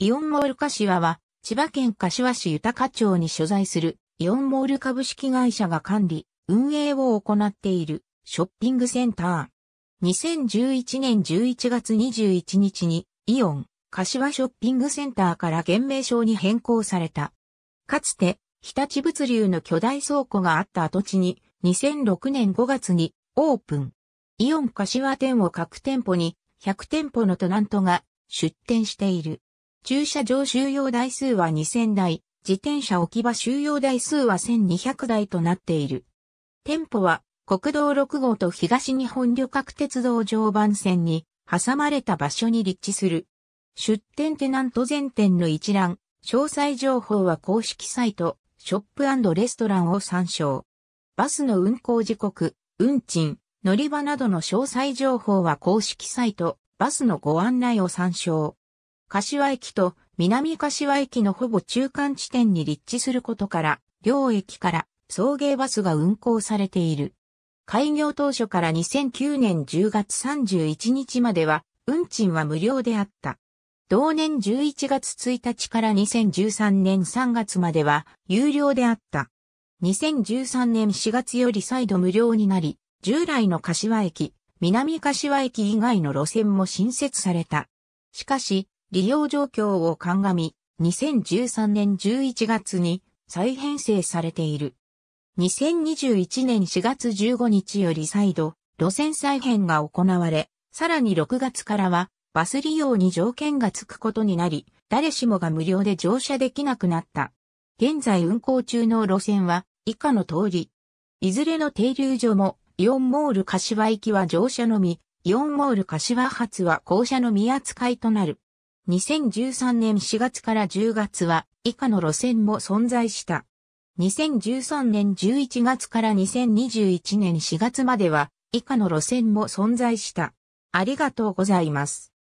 イオンモール柏は、千葉県柏市豊町に所在するイオンモール株式会社が管理、運営を行っているショッピングセンター。2011年11月21日にイオン柏ショッピングセンターから現名称に変更された。かつて日立物流の巨大倉庫があった跡地に2006年5月にオープン。イオン柏店を各店舗に100店舗のトナントが出店している。駐車場収容台数は2000台、自転車置き場収容台数は1200台となっている。店舗は国道6号と東日本旅客鉄道常磐線に挟まれた場所に立地する。出店テナント全店の一覧、詳細情報は公式サイト、ショップレストランを参照。バスの運行時刻、運賃、乗り場などの詳細情報は公式サイト、バスのご案内を参照。柏駅と南柏駅のほぼ中間地点に立地することから、両駅から送迎バスが運行されている。開業当初から2009年10月31日までは、運賃は無料であった。同年11月1日から2013年3月までは、有料であった。2013年4月より再度無料になり、従来の柏駅、南柏駅以外の路線も新設された。しかし、利用状況を鑑み、2013年11月に再編成されている。2021年4月15日より再度、路線再編が行われ、さらに6月からは、バス利用に条件がつくことになり、誰しもが無料で乗車できなくなった。現在運行中の路線は、以下の通り。いずれの停留所も、イオンモール柏行きは乗車のみ、イオンモール柏発は降車のみ扱いとなる。2013年4月から10月は以下の路線も存在した。2013年11月から2021年4月までは以下の路線も存在した。ありがとうございます。